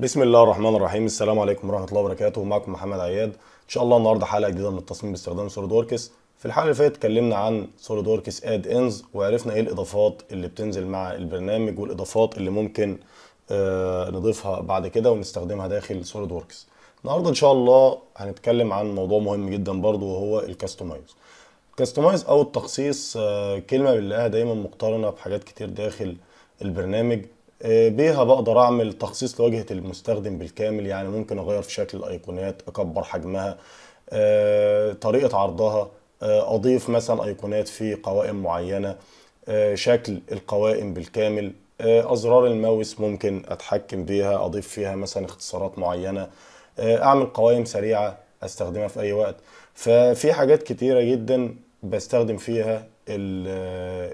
بسم الله الرحمن الرحيم السلام عليكم ورحمه الله وبركاته معكم محمد عياد ان شاء الله النهارده حلقه جديده من التصميم باستخدام سوليد وركس في الحلقه اللي فاتت اتكلمنا عن سوليد وركس اد انز وعرفنا ايه الاضافات اللي بتنزل مع البرنامج والاضافات اللي ممكن آه، نضيفها بعد كده ونستخدمها داخل سوليد وركس النهارده ان شاء الله هنتكلم عن موضوع مهم جدا برضو وهو الكاستمايز كاستمايز او التخصيص آه، كلمه بنلاقيها دايما مقترنه بحاجات كتير داخل البرنامج آه، بيها بقدر اعمل تخصيص لواجهه المستخدم بالكامل يعني ممكن اغير في شكل الايقونات اكبر حجمها آه، طريقه عرضها آه، اضيف مثلا ايقونات في قوائم معينه شكل القوائم بالكامل ازرار الماوس ممكن اتحكم بيها اضيف فيها مثلا اختصارات معينه اعمل قوائم سريعه استخدمها في اي وقت ففي حاجات كتيره جدا بستخدم فيها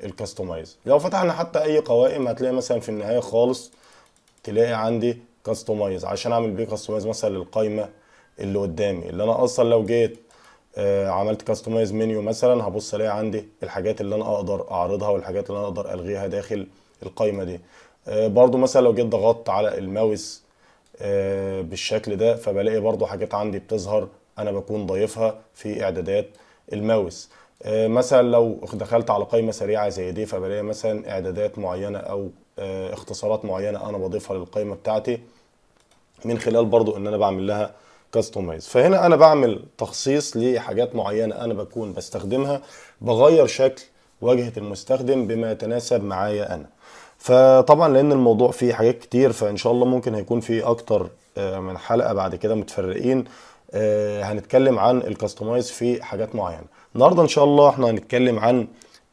الكاستمايز آه، لو فتحنا حتى اي قوائم هتلاقي مثلا في النهايه خالص تلاقي عندي كاستمايز عشان اعمل بيه كاستمايز مثلا للقايمه اللي قدامي اللي انا اصلا لو جيت آه، عملت كاستمايز منيو مثلا هبص الاقي عندي الحاجات اللي انا اقدر اعرضها والحاجات اللي انا اقدر الغيها داخل القايمه دي آه، برضو مثلا لو جيت ضغطت على الماوس بالشكل ده فبلاقي برضو حاجات عندي بتظهر انا بكون ضايفها في اعدادات الماوس آه، مثلا لو دخلت على قائمه سريعه زي دي فبلاقي مثلا اعدادات معينه او آه، اختصارات معينه انا بضيفها للقائمه بتاعتي من خلال برضو ان انا بعمل لها كاستمايز فهنا انا بعمل تخصيص لحاجات معينه انا بكون بستخدمها بغير شكل واجهه المستخدم بما يتناسب معايا انا فطبعا لان الموضوع فيه حاجات كتير فان شاء الله ممكن هيكون فيه اكتر آه، من حلقه بعد كده متفرقين آه، هنتكلم عن الكاستمايز في حاجات معينه النهارده ان شاء الله احنا هنتكلم عن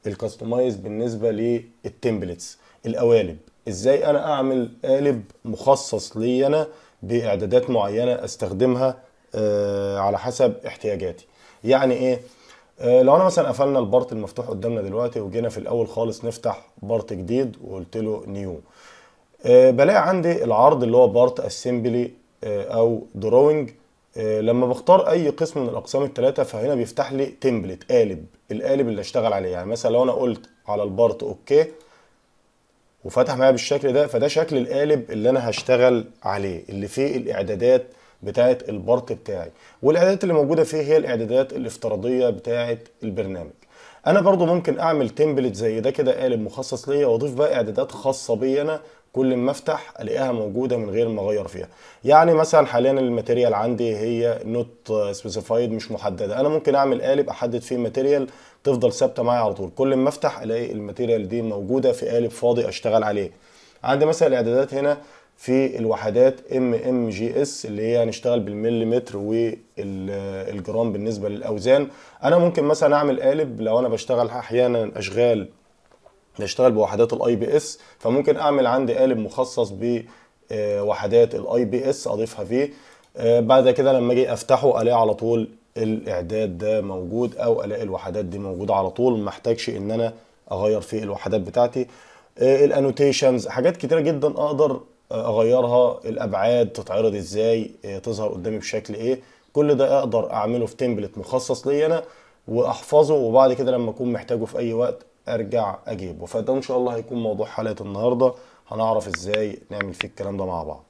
الكاستمايز بالنسبه للتمبلتس القوالب ازاي انا اعمل قالب مخصص لي انا باعدادات معينه استخدمها آه، على حسب احتياجاتي يعني ايه آه، لو انا مثلا قفلنا البارت المفتوح قدامنا دلوقتي وجينا في الاول خالص نفتح بارت جديد وقلت له نيو بلاقي عندي العرض اللي هو بارت اسمبلي او دروينج آه، لما بختار اي قسم من الاقسام الثلاثه فهنا بيفتح لي تمبلت قالب القالب اللي اشتغل عليه يعني مثلا لو انا قلت على البارت اوكي وفتح معايا بالشكل ده فده شكل القالب اللي انا هشتغل عليه اللي فيه الاعدادات بتاعه البارت بتاعي والاعدادات اللي موجوده فيه هي الاعدادات الافتراضيه بتاعه البرنامج انا برضو ممكن اعمل تمبلت زي ده كده قالب مخصص ليا واضيف بقى اعدادات خاصه بيا انا كل ما افتح الاقيها موجوده من غير ما اغير فيها يعني مثلا حاليا الماتيريال عندي هي نوت سبيسيفايد مش محدده انا ممكن اعمل قالب احدد فيه الماتيريال تفضل ثابته معايا على طول كل ما افتح الاقي الماتيريال دي موجوده في قالب فاضي اشتغل عليه عندي مثلا الاعدادات هنا في الوحدات ام ام جي اس اللي هي هنشتغل بالمليمتر والجرام بالنسبه للاوزان انا ممكن مثلا اعمل قالب لو انا بشتغل احيانا اشغال بشتغل بوحدات الاي بي اس فممكن اعمل عندي قالب مخصص بوحدات آه، الاي بي اس اضيفها فيه آه، بعد كده لما اجي افتحه الاقي على طول الاعداد ده موجود او الاقي الوحدات دي موجوده على طول ما احتاجش ان انا اغير في الوحدات بتاعتي آه، الانوتيشنز حاجات كتيره جدا اقدر اغيرها الابعاد تتعرض ازاي تظهر قدامي بشكل ايه كل ده اقدر اعمله في تمبلت مخصص لي انا واحفظه وبعد كده لما اكون محتاجه في اي وقت ارجع اجيبه فده ان شاء الله هيكون موضوع حلقه النهارده هنعرف ازاي نعمل فيه الكلام ده مع بعض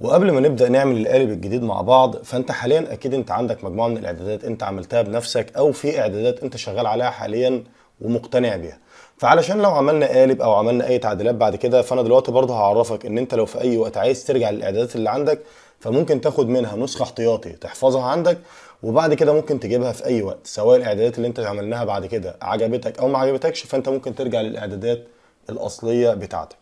وقبل ما نبدا نعمل القالب الجديد مع بعض فانت حاليا اكيد انت عندك مجموعه من الاعدادات انت عملتها بنفسك او في اعدادات انت شغال عليها حاليا ومقتنع بيها فعلشان لو عملنا قالب او عملنا اي تعديلات بعد كده فانا دلوقتي برضه هعرفك ان انت لو في اي وقت عايز ترجع للاعدادات اللي عندك فممكن تاخد منها نسخه احتياطي تحفظها عندك وبعد كده ممكن تجيبها في اي وقت سواء الاعدادات اللي انت عملناها بعد كده عجبتك او ما عجبتكش فانت ممكن ترجع للاعدادات الاصليه بتاعتك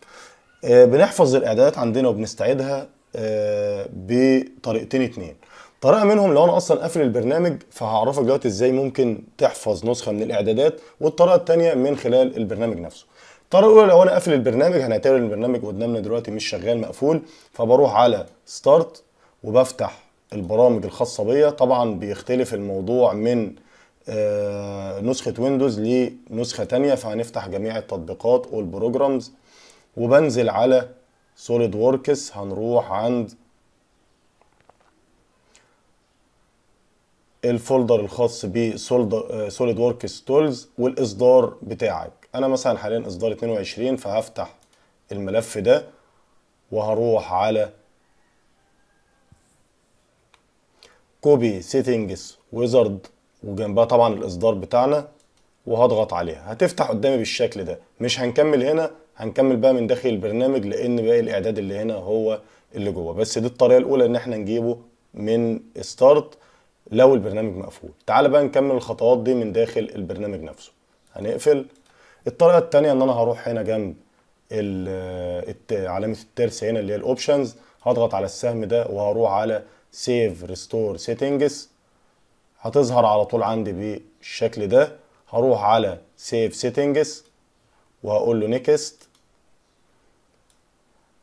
آه، بنحفظ الاعدادات عندنا وبنستعيدها آه، بطريقتين اتنين طريقه منهم لو انا اصلا قافل البرنامج فهعرفك دلوقتي ازاي ممكن تحفظ نسخه من الاعدادات والطريقه الثانيه من خلال البرنامج نفسه الطريقه الاولى لو انا قافل البرنامج هنعتبر البرنامج قدامنا دلوقتي مش شغال مقفول فبروح على ستارت وبفتح البرامج الخاصه بيا طبعا بيختلف الموضوع من آه، نسخه ويندوز لنسخه تانية فهنفتح جميع التطبيقات أو البروجرامز وبنزل على سوليد ووركس هنروح عند الفولدر الخاص بسوليد ووركس تولز والاصدار بتاعك انا مثلا حاليا اصدار 22 فهفتح الملف ده وهروح على كوبي سيتنجز ويزارد وجنبها طبعا الاصدار بتاعنا وهضغط عليها هتفتح قدامي بالشكل ده مش هنكمل هنا هنكمل بقى من داخل البرنامج لان باقي الاعداد اللي هنا هو اللي جوه بس دي الطريقه الاولى ان احنا نجيبه من ستارت لو البرنامج مقفول تعال بقى نكمل الخطوات دي من داخل البرنامج نفسه هنقفل الطريقه الثانيه ان انا هروح هنا جنب علامه الترس هنا اللي هي الاوبشنز هضغط على السهم ده وهروح على سيف ريستور سيتنجز هتظهر على طول عندي بالشكل ده هروح على سيف سيتنجز وهقول له نيكست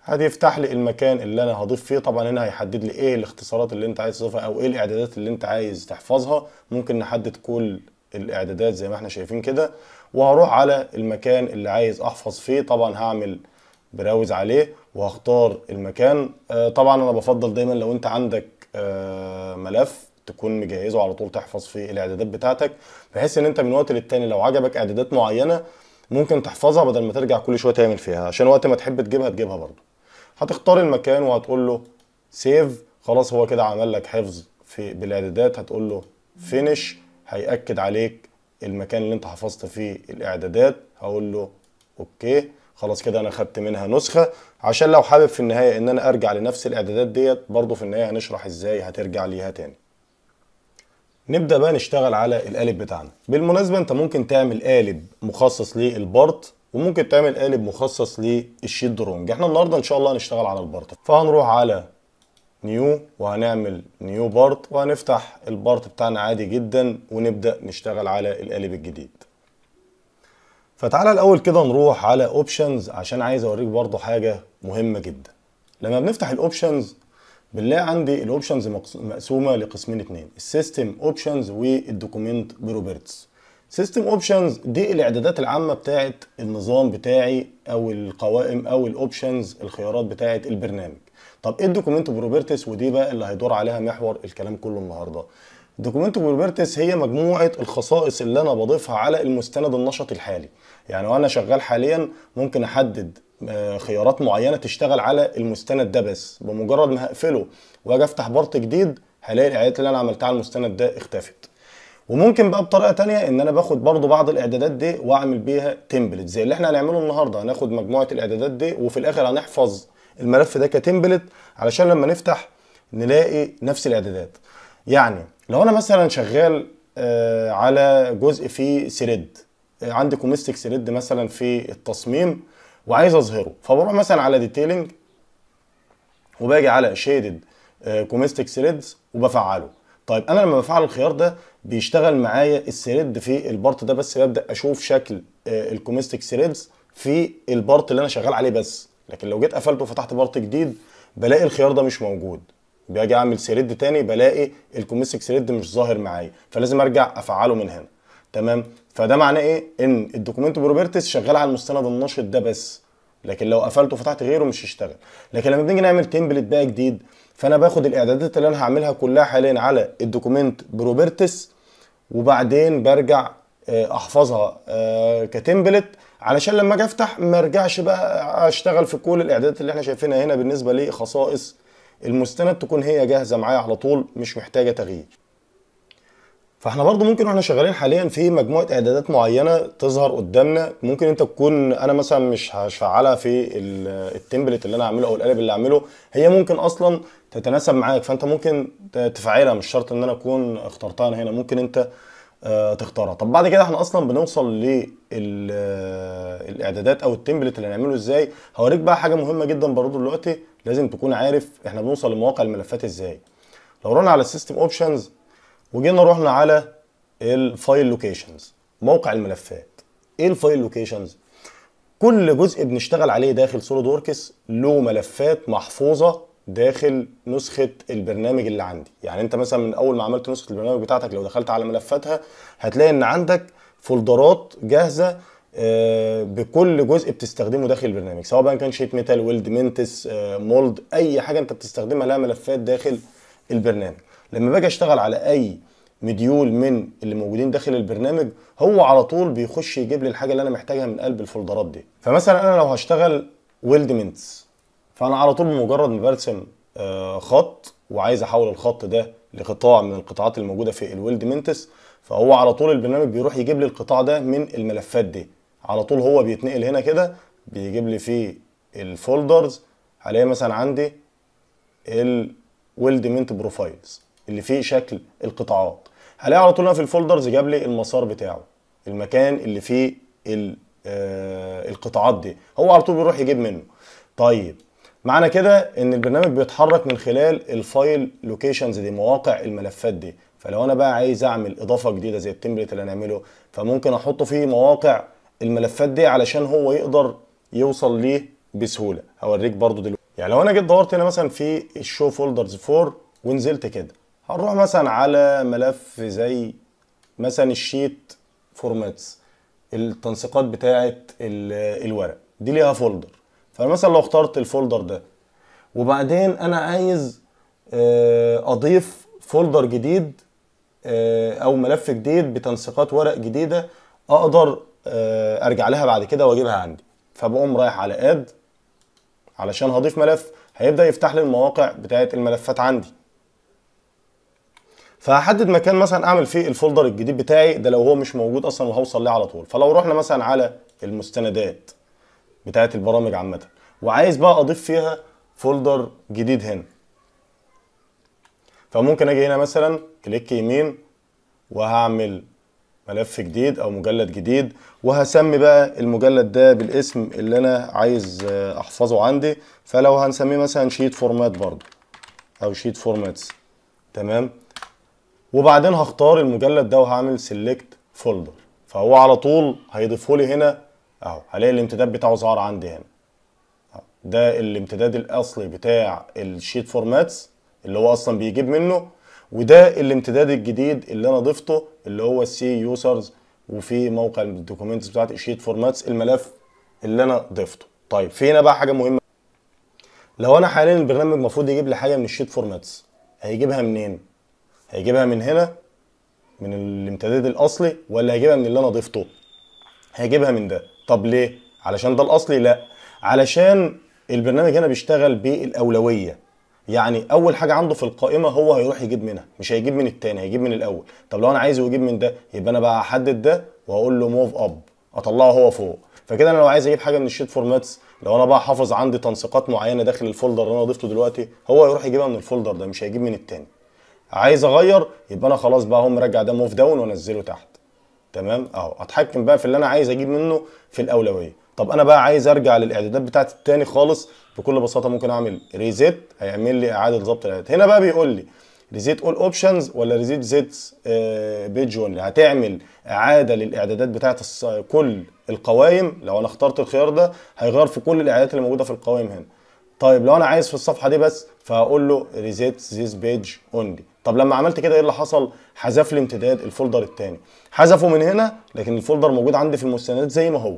هتفتح لي المكان اللي انا هضيف فيه طبعا هنا هيحدد لي ايه الاختصارات اللي انت عايز تضيفها او ايه الاعدادات اللي انت عايز تحفظها ممكن نحدد كل الاعدادات زي ما احنا شايفين كده وهروح على المكان اللي عايز احفظ فيه طبعا هعمل براوز عليه وهختار المكان آه، طبعا انا بفضل دايما لو انت عندك آه، ملف تكون مجهزه على طول تحفظ فيه الاعدادات بتاعتك بحيث ان انت من وقت للتاني لو عجبك اعدادات معينه ممكن تحفظها بدل ما ترجع كل شويه تعمل فيها عشان وقت ما تحب تجيبها تجيبها برضه هتختار المكان وهتقول له سيف خلاص هو كده عمل لك حفظ في بالاعدادات هتقول له فينش هيأكد عليك المكان اللي انت حفظت فيه الاعدادات هقول له اوكي خلاص كده انا خدت منها نسخه عشان لو حابب في النهايه ان انا ارجع لنفس الاعدادات ديت برضو في النهايه هنشرح ازاي هترجع ليها تاني نبدا بقى نشتغل على القالب بتاعنا بالمناسبه انت ممكن تعمل قالب مخصص للبارت وممكن تعمل قالب مخصص للشيت درونج احنا النهارده ان شاء الله هنشتغل على البارت فهنروح على نيو وهنعمل نيو بارت وهنفتح البارت بتاعنا عادي جدا ونبدا نشتغل على القالب الجديد فتعالى الاول كده نروح على اوبشنز عشان عايز اوريك برضو حاجه مهمه جدا لما بنفتح الاوبشنز بنلاقي عندي الاوبشنز مقسومه لقسمين اتنين السيستم اوبشنز والدوكيمنت بروبرتس سيستم اوبشنز دي الاعدادات العامه بتاعه النظام بتاعي او القوائم او الاوبشنز الخيارات بتاعه البرنامج طب ايه الدوكيمنت بروبرتس ودي بقى اللي هيدور عليها محور الكلام كله النهارده دوكيومنتو بروبرتيز هي مجموعه الخصائص اللي انا بضيفها على المستند النشط الحالي يعني وانا شغال حاليا ممكن احدد آه، خيارات معينه تشتغل على المستند ده بس بمجرد ما هقفله واجي افتح بارت جديد هلاقي الاعدادات اللي انا عملتها على المستند ده اختفت وممكن بقى بطريقه تانية ان انا باخد برضو بعض الاعدادات دي واعمل بيها تمبلت زي اللي احنا هنعمله النهارده هناخد مجموعه الاعدادات دي وفي الاخر هنحفظ الملف ده كتمبلت علشان لما نفتح نلاقي نفس الاعدادات يعني لو انا مثلا شغال آه، على جزء فيه سريد آه، عندي كوميستيك سريد مثلا في التصميم وعايز اظهره فبروح مثلا على ديتيلنج وباجي على شيدد كوميستيك سريدز وبفعله طيب انا لما بفعل الخيار ده بيشتغل معايا السريد في البارت ده بس ببدا اشوف شكل آه، الكوميستيك سريدز في البارت اللي انا شغال عليه بس لكن لو جيت قفلته وفتحت بارت جديد بلاقي الخيار ده مش موجود باجي اعمل سيرد تاني بلاقي الكوميسك سيرد مش ظاهر معايا فلازم ارجع افعله من هنا تمام فده معناه ايه ان الدوكيمنت بروبرتيز شغال على المستند النشط ده بس لكن لو قفلته وفتحت غيره مش هيشتغل لكن لما بنيجي نعمل تمبلت بقى جديد فانا باخد الاعدادات اللي انا هعملها كلها حاليا على الدوكيمنت بروبرتيز وبعدين برجع آه، احفظها آه، كتمبلت علشان لما اجي افتح ما ارجعش بقى اشتغل في كل الاعدادات اللي احنا شايفينها هنا بالنسبه لخصائص المستند تكون هي جاهزه معايا على طول مش محتاجه تغيير فاحنا برضو ممكن واحنا شغالين حاليا في مجموعه اعدادات معينه تظهر قدامنا ممكن انت تكون انا مثلا مش هشفعلها في التمبلت اللي انا هعمله او القالب اللي هعمله هي ممكن اصلا تتناسب معاك فانت ممكن تفعلها مش شرط ان انا اكون اخترتها انا هنا ممكن انت آه، تختارها طب بعد كده احنا اصلا بنوصل للاعدادات آه، او التمبلت اللي هنعمله ازاي هوريك بقى حاجه مهمه جدا برضو دلوقتي لازم تكون عارف احنا بنوصل لمواقع الملفات ازاي لو رحنا على السيستم اوبشنز وجينا رحنا على الفايل لوكيشنز موقع الملفات ايه الفايل لوكيشنز كل جزء بنشتغل عليه داخل سوليد وركس له ملفات محفوظه داخل نسخه البرنامج اللي عندي يعني انت مثلا من اول ما عملت نسخه البرنامج بتاعتك لو دخلت على ملفاتها هتلاقي ان عندك فولدرات جاهزه آه، بكل جزء بتستخدمه داخل البرنامج سواء بقى كان شيت ميتال ويلد منتس آه، مولد اي حاجه انت بتستخدمها لها ملفات داخل البرنامج لما باجي اشتغل على اي مديول من اللي موجودين داخل البرنامج هو على طول بيخش يجيب لي الحاجه اللي انا محتاجها من قلب الفولدرات دي فمثلا انا لو هشتغل ويلد مينتس فانا على طول بمجرد ما برسم آه، خط وعايز احول الخط ده لقطاع من القطاعات الموجوده في الويلد منتس فهو على طول البرنامج بيروح يجيب لي القطاع ده من الملفات دي على طول هو بيتنقل هنا كده بيجيب لي في الفولدرز هلاقي مثلا عندي الويلد منت بروفايلز اللي فيه شكل القطاعات هلاقي على طول في الفولدرز جاب لي المسار بتاعه المكان اللي فيه آه، القطاعات دي هو على طول بيروح يجيب منه طيب معنى كده ان البرنامج بيتحرك من خلال الفايل لوكيشنز دي مواقع الملفات دي فلو انا بقى عايز اعمل اضافه جديده زي التمبلت اللي هنعمله فممكن احطه في مواقع الملفات دي علشان هو يقدر يوصل ليه بسهوله هوريك برضو دلوقتي يعني لو انا جيت دورت هنا مثلا في الشو فولدرز 4 ونزلت كده هنروح مثلا على ملف زي مثلا الشيت فورماتس التنسيقات بتاعه الورق دي ليها فولدر فمثلا لو اخترت الفولدر ده وبعدين انا عايز آه، اضيف فولدر جديد آه، او ملف جديد بتنسيقات ورق جديده اقدر آه، ارجع لها بعد كده واجيبها عندي فبقوم رايح على اد علشان هضيف ملف هيبدا يفتح لي المواقع بتاعه الملفات عندي فهحدد مكان مثلا اعمل فيه الفولدر الجديد بتاعي ده لو هو مش موجود اصلا وهوصل ليه على طول فلو رحنا مثلا على المستندات بتاعت البرامج عامه وعايز بقى اضيف فيها فولدر جديد هنا فممكن اجي هنا مثلا كليك يمين وهعمل ملف جديد او مجلد جديد وهسمي بقى المجلد ده بالاسم اللي انا عايز احفظه عندي فلو هنسميه مثلا شيت فورمات برضه او شيت فورماتس تمام وبعدين هختار المجلد ده وهعمل سيلكت فولدر فهو على طول هيضيفه لي هنا اهو هلاقي الامتداد بتاعه ظهر عندي هنا ده الامتداد الاصلي بتاع الشيت فورماتس اللي هو اصلا بيجيب منه وده الامتداد الجديد اللي انا ضفته اللي هو السي يوزرز وفي موقع الدوكيومنتس بتاعت الشيت فورماتس الملف اللي انا ضفته طيب في هنا بقى حاجه مهمه لو انا حاليا البرنامج المفروض يجيب لي حاجه من الشيت فورماتس هيجيبها منين هيجيبها من هنا من الامتداد الاصلي ولا هيجيبها من اللي انا ضفته هجيبها من ده طب ليه علشان ده الاصلي لا علشان البرنامج هنا بيشتغل بالاولويه يعني اول حاجه عنده في القائمه هو هيروح يجيب منها مش هيجيب من التاني هيجيب من الاول طب لو انا عايزه يجيب من ده يبقى انا بقى هحدد ده واقول له موف اب اطلعه هو فوق فكده انا لو عايز اجيب حاجه من الشيت فورماتس لو انا بقى حافظ عندي تنسيقات معينه داخل الفولدر اللي انا ضفته دلوقتي هو يروح يجيبها من الفولدر ده مش هيجيب من التاني عايز اغير يبقى انا خلاص بقى هم رجع ده موف داون وانزله تحت تمام اهو اتحكم بقى في اللي انا عايز اجيب منه في الاولويه طب انا بقى عايز ارجع للاعدادات بتاعتي التاني خالص بكل بساطه ممكن اعمل ريزيت هيعمل لي اعاده ضبط الاعداد هنا بقى بيقول لي ريزيت اول اوبشنز ولا ريزيت زيت بيج اونلي هتعمل اعاده للاعدادات بتاعت كل القوائم لو انا اخترت الخيار ده هيغير في كل الاعدادات اللي موجوده في القوائم هنا طيب لو انا عايز في الصفحه دي بس فهقول له ريزيت ذيس بيج اونلي طب لما عملت كده ايه اللي حصل حذف لي امتداد الفولدر الثاني حذفه من هنا لكن الفولدر موجود عندي في المستندات زي ما هو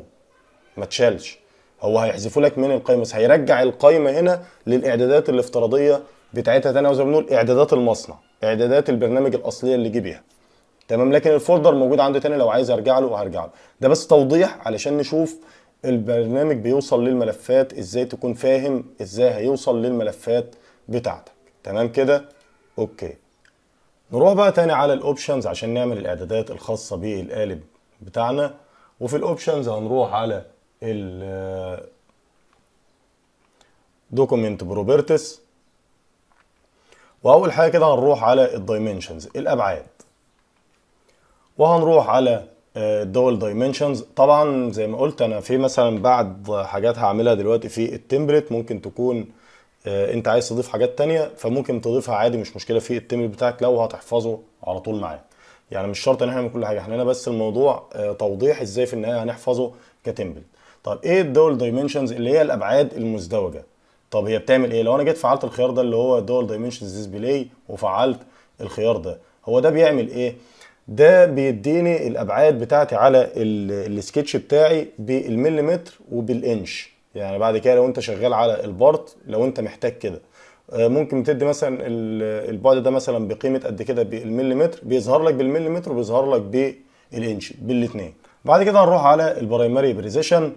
ما اتشالش هو هيحذفه لك من القائمه بس هيرجع القائمه هنا للاعدادات الافتراضيه بتاعتها تاني زي ما بنقول اعدادات المصنع اعدادات البرنامج الاصليه اللي جه بيها تمام لكن الفولدر موجود عندي تاني لو عايز ارجع له هرجع له ده بس توضيح علشان نشوف البرنامج بيوصل للملفات ازاي تكون فاهم ازاي هيوصل للملفات بتاعتك تمام كده اوكي نروح بقى تاني على الاوبشنز عشان نعمل الاعدادات الخاصه بالقالب بتاعنا وفي الاوبشنز هنروح على ال دوكيمنت بروبرتس واول حاجه كده هنروح على الدايمنشنز الابعاد وهنروح على الدول آه، دايمنشنز طبعا زي ما قلت انا في مثلا بعض حاجات هعملها دلوقتي في التمبلت ممكن تكون آه، انت عايز تضيف حاجات تانية فممكن تضيفها عادي مش مشكله في التيم بتاعك لو هتحفظه على طول معاه يعني مش شرط ان احنا نعمل كل حاجه احنا هنا بس الموضوع آه، توضيح ازاي في النهايه هنحفظه كتمبل طب ايه الدول دايمنشنز اللي هي الابعاد المزدوجه طب هي بتعمل ايه لو انا جيت فعلت الخيار ده اللي هو دول دايمنشنز ديسبلاي وفعلت الخيار ده هو ده بيعمل ايه ده بيديني الابعاد بتاعتي على السكتش بتاعي بالمليمتر وبالانش يعني بعد كده لو انت شغال على البارت لو انت محتاج كده آه، ممكن تدي مثلا البعد ده مثلا بقيمه قد كده بالمليمتر بيظهر لك بالمليمتر وبيظهر لك بالانش بالاثنين بعد كده هنروح على البرايمري بريزيشن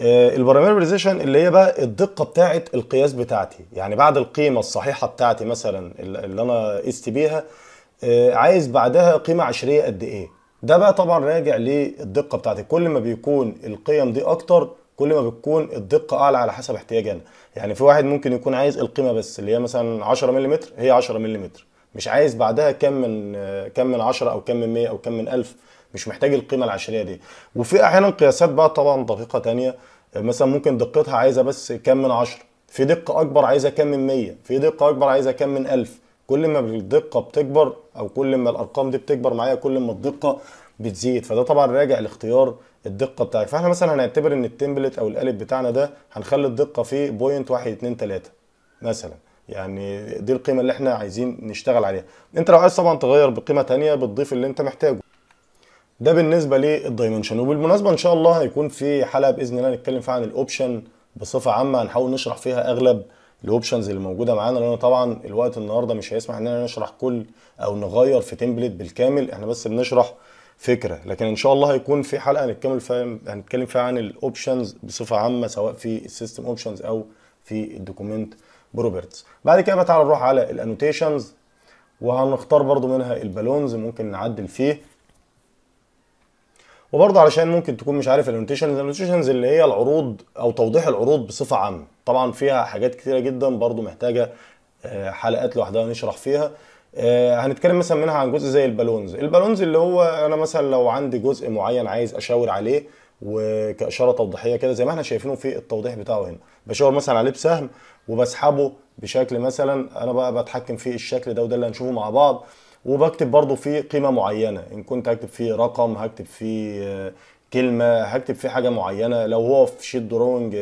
آه، البرايمري بريزيشن اللي هي بقى الدقه بتاعه القياس بتاعتي يعني بعد القيمه الصحيحه بتاعتي مثلا اللي انا قست بيها آه، عايز بعدها قيمه عشريه قد ايه ده بقى طبعا راجع للدقه بتاعتي كل ما بيكون القيم دي اكتر كل ما بتكون الدقه اعلى على حسب احتياجي انا يعني في واحد ممكن يكون عايز القيمه بس اللي هي مثلا 10 ملم هي 10 ملم مش عايز بعدها كم من كم من 10 او كم من 100 او كم من 1000 مش محتاج القيمه العشريه دي وفي احيانا قياسات بقى طبعا دقيقه تانية مثلا ممكن دقتها عايزه بس كم من 10 في دقه اكبر عايزه كم من 100 في دقه اكبر عايزه كم من 1000 كل ما الدقه بتكبر او كل ما الارقام دي بتكبر معايا كل ما الدقه بتزيد فده طبعا راجع لاختيار الدقه بتاعك فاحنا مثلا هنعتبر ان التمبلت او القالب بتاعنا ده هنخلي الدقه فيه بوينت 1 2 3 مثلا يعني دي القيمه اللي احنا عايزين نشتغل عليها انت لو عايز طبعا تغير بقيمه ثانيه بتضيف اللي انت محتاجه ده بالنسبه للدايمنشن وبالمناسبه ان شاء الله هيكون في حلقه باذن الله نتكلم فيها عن الاوبشن بصفه عامه هنحاول نشرح فيها اغلب الاوبشنز اللي موجوده معانا لان طبعا الوقت النهارده مش هيسمح اننا نشرح كل او نغير في تمبلت بالكامل احنا بس بنشرح فكره لكن ان شاء الله هيكون في حلقه هنتكلم فيها هنتكلم فيها عن الاوبشنز بصفه عامه سواء في السيستم اوبشنز او في الدوكيمنت بروبرتس بعد كده بقى تعالى نروح على الانوتيشنز وهنختار برضو منها البالونز ممكن نعدل فيه وبرضه علشان ممكن تكون مش عارف الانوتيشنز الانوتيشنز اللي هي العروض او توضيح العروض بصفه عامه طبعا فيها حاجات كتيره جدا برضه محتاجه آه، حلقات لوحدها نشرح فيها آه، هنتكلم مثلا منها عن جزء زي البالونز البالونز اللي هو انا مثلا لو عندي جزء معين عايز اشاور عليه وكاشاره توضيحيه كده زي ما احنا شايفينه في التوضيح بتاعه هنا بشاور مثلا عليه بسهم وبسحبه بشكل مثلا انا بقى بتحكم في الشكل ده وده اللي هنشوفه مع بعض وبكتب برضو فيه قيمه معينه ان كنت هكتب فيه رقم هكتب فيه آه، كلمه هكتب فيه حاجه معينه لو هو في شيت دروينج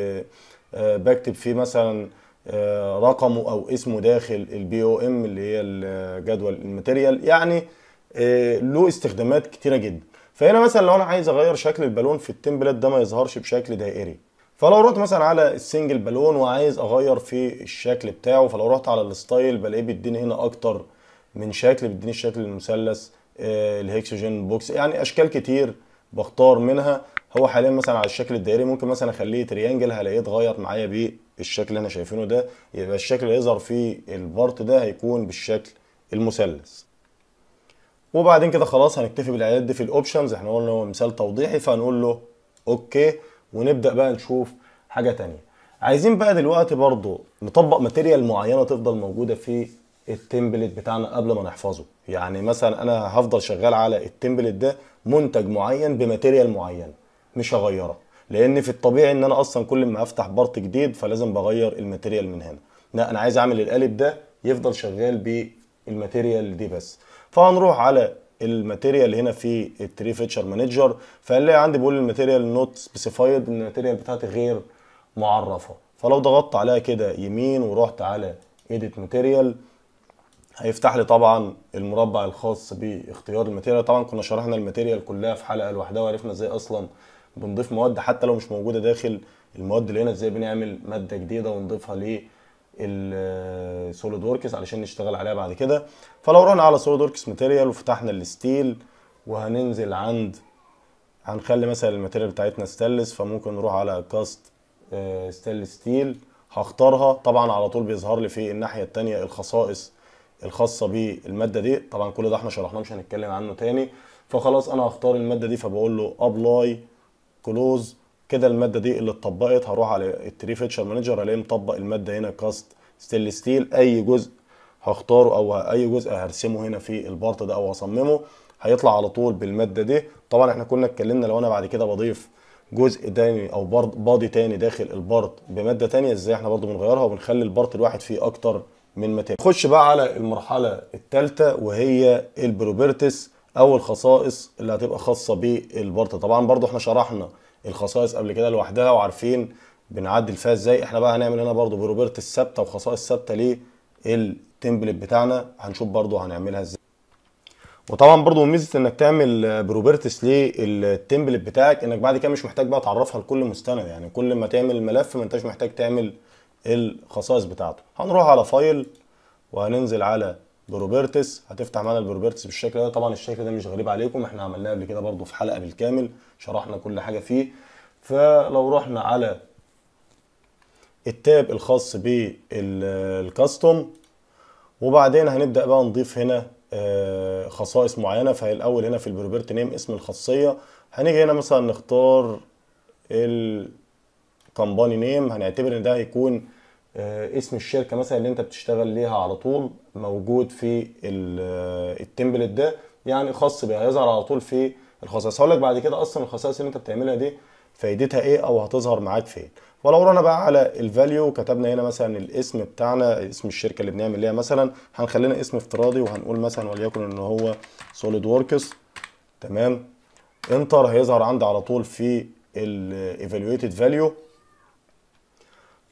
آه، بكتب فيه مثلا آه، رقمه او اسمه داخل البي او ام اللي هي الجدول الماتيريال يعني آه، له استخدامات كتيره جدا فهنا مثلا لو انا عايز اغير شكل البالون في التمبلت ده ما يظهرش بشكل دائري فلو رحت مثلا على السنجل بالون وعايز اغير في الشكل بتاعه فلو رحت على الستايل بلاقيه بيديني هنا اكتر من شكل بيديني الشكل المثلث آه، الهكسوجين بوكس يعني اشكال كتير بختار منها هو حاليا مثلا على الشكل الدائري ممكن مثلا اخليه تريانجل هلاقيه اتغير معايا الشكل اللي احنا شايفينه ده يبقى الشكل اللي يظهر فيه البارت ده هيكون بالشكل المثلث وبعدين كده خلاص هنكتفي بالاعداد دي في الاوبشنز احنا قلنا هو مثال توضيحي فهنقول له اوكي ونبدا بقى نشوف حاجه تانية عايزين بقى دلوقتي برضو نطبق ماتيريال معينه تفضل موجوده في التمبلت بتاعنا قبل ما نحفظه يعني مثلا انا هفضل شغال على التمبلت ده منتج معين بماتيريال معين مش هغيره لان في الطبيعي ان انا اصلا كل ما افتح بارت جديد فلازم بغير الماتيريال من هنا لا انا عايز اعمل القالب ده يفضل شغال بالماتيريال دي بس فهنروح على الماتيريال هنا في التري فيتشر مانجر فهنلاقي عندي بيقول الماتيريال نوت سبيسيفايد ان الماتيريال بتاعتي غير معرفه فلو ضغطت عليها كده يمين ورحت على ايديت ماتيريال هيفتح لي طبعا المربع الخاص باختيار الماتيريال طبعا كنا شرحنا الماتيريال كلها في حلقه لوحدها وعرفنا ازاي اصلا بنضيف مواد حتى لو مش موجوده داخل المواد اللي هنا ازاي بنعمل ماده جديده ونضيفها للسوليد وركس علشان نشتغل عليها بعد كده فلو رحنا على سوليد وركس ماتيريال وفتحنا الستيل وهننزل عند هنخلي مثلا الماتيريال بتاعتنا ستانلس فممكن نروح على كاست ستانلس ستيل هختارها طبعا على طول بيظهر لي في الناحيه الثانيه الخصائص الخاصه بالماده دي طبعا كل ده احنا شرحناه مش هنتكلم عنه تاني فخلاص انا هختار الماده دي فبقول له ابلاي كلوز كده الماده دي اللي اتطبقت هروح على التري فيتشر مانجر الاقي مطبق الماده هنا كاست ستيل ستيل اي جزء هختاره او اي جزء هرسمه هنا في البارت ده او هصممه هيطلع على طول بالماده دي طبعا احنا كنا اتكلمنا لو انا بعد كده بضيف جزء تاني او باضي تاني داخل البارت بماده تانية ازاي احنا برضو بنغيرها وبنخلي البارت الواحد فيه اكتر من ماتيريال نخش بقى على المرحله الثالثه وهي البروبرتس اول خصائص اللي هتبقى خاصه بالبارتا طبعا برضو احنا شرحنا الخصائص قبل كده لوحدها وعارفين بنعدل فيها ازاي احنا بقى هنعمل هنا برضو بروبرت الثابته وخصائص ثابته للتمبلت بتاعنا هنشوف برضو هنعملها ازاي وطبعا برضو ميزه انك تعمل بروبرتس للتمبلت بتاعك انك بعد كده مش محتاج بقى تعرفها لكل مستند يعني كل ما تعمل الملف ما انتش محتاج تعمل الخصائص بتاعته هنروح على فايل وهننزل على بروبرتس هتفتح معانا البروبرتس بالشكل ده طبعا الشكل ده مش غريب عليكم احنا عملناه قبل كده برضو في حلقه بالكامل شرحنا كل حاجه فيه فلو رحنا على التاب الخاص بالكاستوم وبعدين هنبدا بقى نضيف هنا آه، خصائص معينه فالاول هنا في البروبرت نيم اسم الخاصيه هنيجي هنا مثلا نختار الكمباني نيم هنعتبر ان ده هيكون آه، اسم الشركه مثلا اللي انت بتشتغل ليها على طول موجود في آه، التمبلت ده يعني خاص بيها هيظهر على طول في الخصائص هقول لك بعد كده اصلا الخصائص اللي انت بتعملها دي فايدتها ايه او هتظهر معاك فين ولو رحنا بقى على الفاليو كتبنا هنا مثلا الاسم بتاعنا اسم الشركه اللي بنعمل ليها مثلا هنخلينا اسم افتراضي وهنقول مثلا وليكن ان هو سوليد وركس تمام انتر هيظهر عندي على طول في الايفالويتد آه، فاليو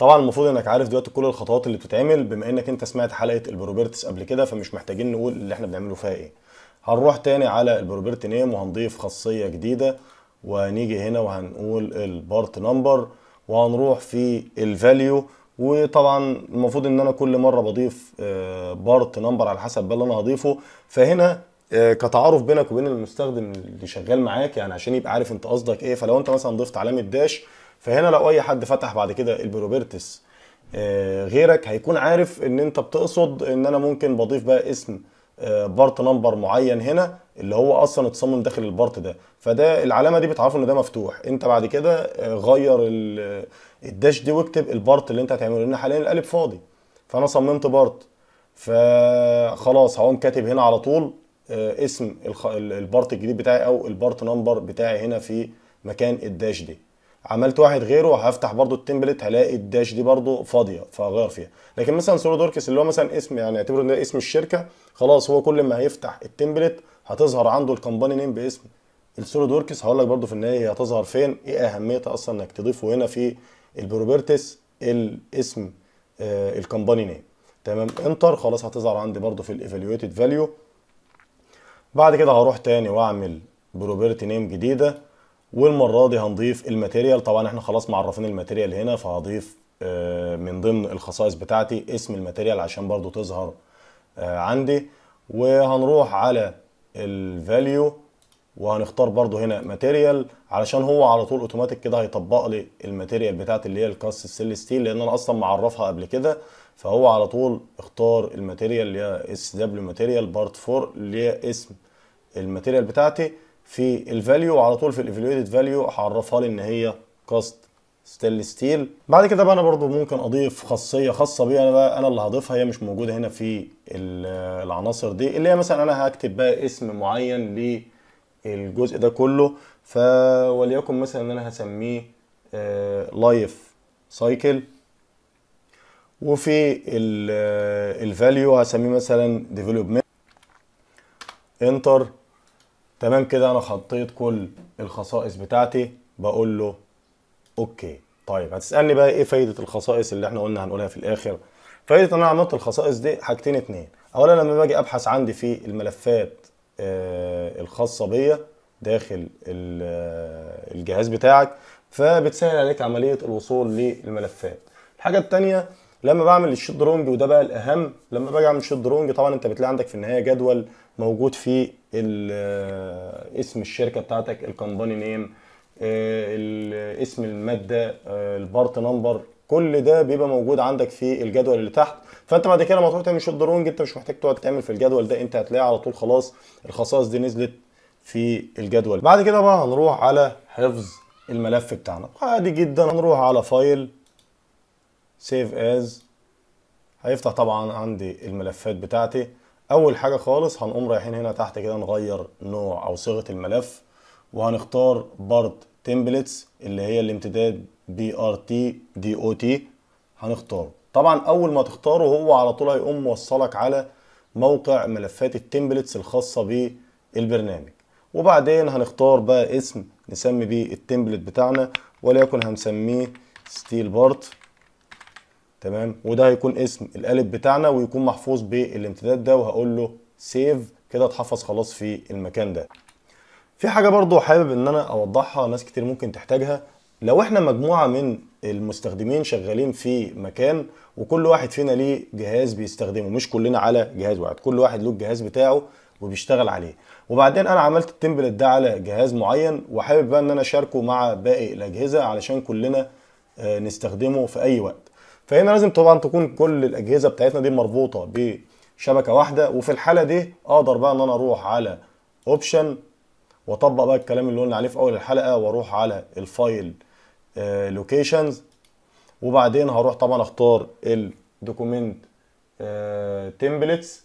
طبعا المفروض انك عارف دلوقتي كل الخطوات اللي بتتعمل بما انك انت سمعت حلقه البروبرتس قبل كده فمش محتاجين نقول اللي احنا بنعمله فيها ايه هنروح تاني على البروبرتي نيم وهنضيف خاصيه جديده وهنيجي هنا وهنقول البارت نمبر وهنروح في الفاليو وطبعا المفروض ان انا كل مره بضيف بارت آه، نمبر على حسب بقى اللي انا هضيفه فهنا آه، كتعارف بينك وبين المستخدم اللي شغال معاك يعني عشان يبقى عارف انت قصدك ايه فلو انت مثلا ضفت علامه داش فهنا لو اي حد فتح بعد كده البروبرتس آه، غيرك هيكون عارف ان انت بتقصد ان انا ممكن بضيف بقى اسم آه، بارت نمبر معين هنا اللي هو اصلا اتصمم داخل البارت ده فده العلامه دي بتعرفه ان ده مفتوح انت بعد كده آه، غير الداش دي واكتب البارت اللي انت هتعمله لان حاليا القالب فاضي فانا صممت بارت فخلاص هقوم كاتب هنا على طول اسم البارت الجديد بتاعي او البارت نمبر بتاعي هنا في مكان الداش دي عملت واحد غيره هفتح برضو التمبلت هلاقي الداش دي برضو فاضيه فهغير فيها لكن مثلا سولو وركس اللي هو مثلا اسم يعني اعتبره ان ده اسم الشركه خلاص هو كل ما هيفتح التمبلت هتظهر عنده الكمباني نيم باسم السوليد وركس هقول لك برضو في النهايه هي هتظهر فين ايه اهميتها اصلا انك تضيفه هنا في البروبرتس الاسم آه الكمباني نيم تمام انتر خلاص هتظهر عندي برضو في الايفالويتد فاليو بعد كده هروح تاني واعمل بروبرتي نيم جديده والمره دي هنضيف الماتيريال طبعا احنا خلاص معرفين الماتيريال هنا فهضيف آه، من ضمن الخصائص بتاعتي اسم الماتيريال عشان برضو تظهر آه، عندي وهنروح على الفاليو وهنختار برضو هنا ماتيريال علشان هو على طول اوتوماتيك كده هيطبق لي الماتيريال بتاعت اللي هي الكاس السيل ستيل لان انا اصلا معرفها قبل كده فهو على طول اختار الماتيريال اللي هي اس دبليو ماتيريال بارت 4 اللي هي اسم الماتيريال بتاعتي في الفاليو وعلى طول في الايفالويتد فاليو هعرفها لي ان هي كاست ستيل ستيل بعد كده بقى انا برضو ممكن اضيف خاصيه خاصه بيا انا بقى انا اللي هضيفها هي مش موجوده هنا في العناصر دي اللي هي مثلا انا هكتب بقى اسم معين للجزء ده كله فوليكن مثلا ان انا هسميه لايف آه، سايكل وفي الفاليو آه، هسميه مثلا ديفلوبمنت انتر تمام كده انا خطيت كل الخصائص بتاعتي بقول له اوكي طيب هتسالني بقى ايه فايده الخصائص اللي احنا قلنا هنقولها في الاخر فايده ان انا عملت الخصائص دي حاجتين اتنين اولا لما باجي ابحث عندي في الملفات آه الخاصه بيا داخل آه، الجهاز بتاعك فبتسهل عليك عمليه الوصول للملفات الحاجه الثانيه لما بعمل الشيت درونج وده بقى الاهم لما باجي اعمل شيت درونج طبعا انت بتلاقي عندك في النهايه جدول موجود فيه اسم الشركه بتاعتك الكمباني آه، نيم اسم الماده آه، البارت نمبر كل ده بيبقى موجود عندك في الجدول اللي تحت فانت بعد كده لما تروح تعمل شوت درونج انت مش محتاج تقعد تعمل في الجدول ده انت هتلاقي على طول خلاص الخصائص دي نزلت في الجدول بعد كده بقى هنروح على حفظ الملف بتاعنا عادي جدا هنروح على فايل سيف از هيفتح طبعا عندي الملفات بتاعتي اول حاجه خالص هنقوم رايحين هنا تحت كده نغير نوع او صيغه الملف وهنختار بارت تمبلتس اللي هي الامتداد بي ار تي دي او تي هنختاره طبعا اول ما تختاره هو على طول هيقوم موصلك على موقع ملفات التمبلتس الخاصه بالبرنامج وبعدين هنختار بقى اسم نسمي بيه التمبلت بتاعنا وليكن هنسميه ستيل بارت تمام وده هيكون اسم القالب بتاعنا ويكون محفوظ بالامتداد ده وهقول له سيف كده اتحفظ خلاص في المكان ده في حاجه برضو حابب ان انا اوضحها ناس كتير ممكن تحتاجها لو احنا مجموعه من المستخدمين شغالين في مكان وكل واحد فينا ليه جهاز بيستخدمه مش كلنا على جهاز واحد كل واحد له الجهاز بتاعه وبيشتغل عليه وبعدين انا عملت التمبلت ده على جهاز معين وحابب بقى ان انا اشاركه مع باقي الاجهزه علشان كلنا آه، نستخدمه في اي وقت فهنا لازم طبعا تكون كل الاجهزه بتاعتنا دي مربوطه بشبكه واحده وفي الحاله دي اقدر بقى ان انا اروح على اوبشن واطبق بقى الكلام اللي قلنا عليه في اول الحلقه واروح على الفايل آه، لوكيشنز وبعدين هروح طبعا اختار الدوكيمنت تمبلتس آه،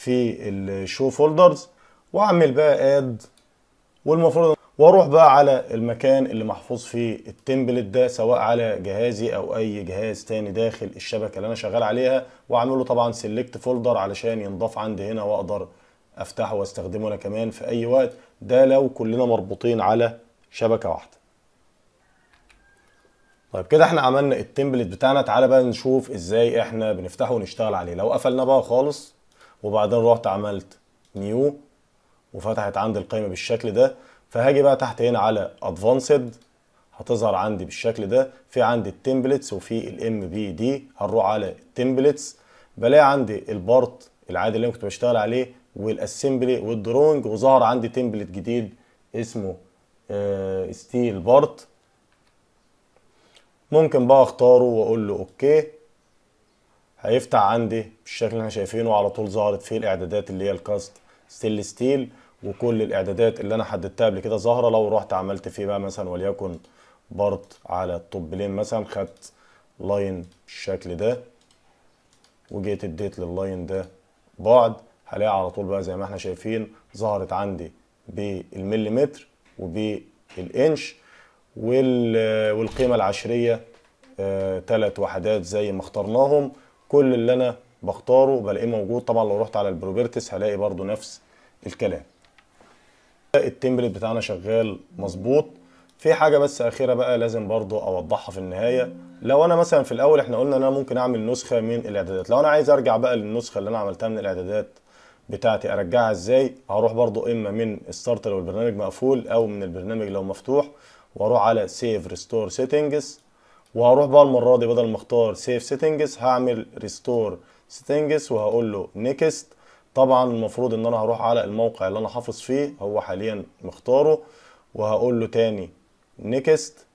في الشو فولدرز واعمل بقى اد والمفروض واروح بقى على المكان اللي محفوظ فيه التمبلت ده سواء على جهازي او اي جهاز تاني داخل الشبكه اللي انا شغال عليها واعمل له طبعا سيلكت فولدر علشان ينضاف عندي هنا واقدر افتحه واستخدمه انا كمان في اي وقت ده لو كلنا مربوطين على شبكه واحده طيب كده احنا عملنا التمبلت بتاعنا تعالى بقى نشوف ازاي احنا بنفتحه ونشتغل عليه لو قفلنا بقى خالص وبعدين رحت عملت نيو وفتحت عندي القائمه بالشكل ده فهاجي بقى تحت هنا على ادفانسد هتظهر عندي بالشكل ده في عندي التمبلتس وفي الام بي دي هنروح على التمبلتس بلاقي عندي البارت العادي اللي انا كنت بشتغل عليه والاسمبلي والدرونج وظهر عندي تمبلت جديد اسمه ستيل آه، بارت ممكن بقى اختاره واقول له اوكي هيفتح عندي بالشكل اللي احنا شايفينه على طول ظهرت فيه الاعدادات اللي هي الكاست ستيل ستيل وكل الاعدادات اللي انا حددتها قبل كده ظاهره لو رحت عملت فيه بقى مثلا وليكن بارت على التوب لين مثلا خدت لاين بالشكل ده وجيت اديت لللاين ده بعد هلاقي على طول بقى زي ما احنا شايفين ظهرت عندي بالمليمتر وبالانش والقيمه العشريه ثلاث آه، وحدات زي ما اخترناهم كل اللي انا بختاره بلاقيه موجود طبعا لو رحت على البروبرتس هلاقي برضو نفس الكلام التمبلت بتاعنا شغال مظبوط في حاجه بس اخيره بقى لازم برضو اوضحها في النهايه لو انا مثلا في الاول احنا قلنا ان انا ممكن اعمل نسخه من الاعدادات لو انا عايز ارجع بقى للنسخه اللي انا عملتها من الاعدادات بتاعتي ارجعها ازاي هروح برضو اما من الستارت لو البرنامج مقفول او من البرنامج لو مفتوح واروح على سيف ريستور سيتنجز وهروح بقى المره دي بدل ما اختار سيف سيتنجز هعمل ريستور سيتنجز وهقول له نيكست طبعا المفروض ان انا هروح على الموقع اللي انا حافظ فيه هو حاليا مختاره وهقول له تاني نيكست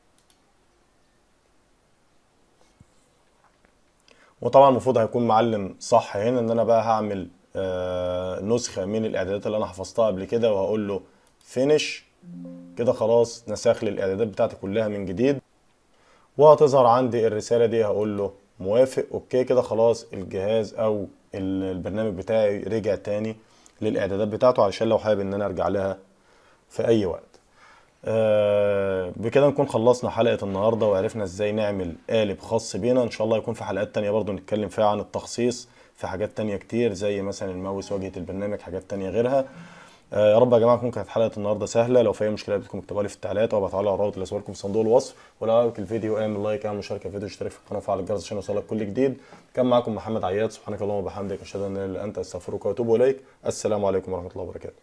وطبعا المفروض هيكون معلم صح هنا ان انا بقى هعمل آه نسخه من الاعدادات اللي انا حفظتها قبل كده وهقول له فينيش كده خلاص نسخ لي الاعدادات بتاعتي كلها من جديد وهتظهر عندي الرساله دي هقول له موافق اوكي كده خلاص الجهاز او البرنامج بتاعي رجع تاني للاعدادات بتاعته علشان لو حابب ان انا ارجع لها في اي وقت آه بكده نكون خلصنا حلقه النهارده وعرفنا ازاي نعمل قالب خاص بينا ان شاء الله يكون في حلقات تانية برضو نتكلم فيها عن التخصيص في حاجات تانية كتير زي مثلا الماوس واجهه البرنامج حاجات تانية غيرها آه، يا رب يا جماعه تكون كانت حلقه النهارده سهله لو في اي مشكله بتكون اكتبها لي في التعليقات او ابعتها لي على الرابط اللي صوركم في صندوق الوصف ولو عجبك الفيديو اعمل لايك اعمل مشاركه في الفيديو اشترك في القناه وفعل الجرس عشان يوصلك كل جديد كان معاكم محمد عياد سبحانك اللهم وبحمدك اشهد ان لا اله الا انت استغفرك واتوب اليك السلام عليكم ورحمه الله وبركاته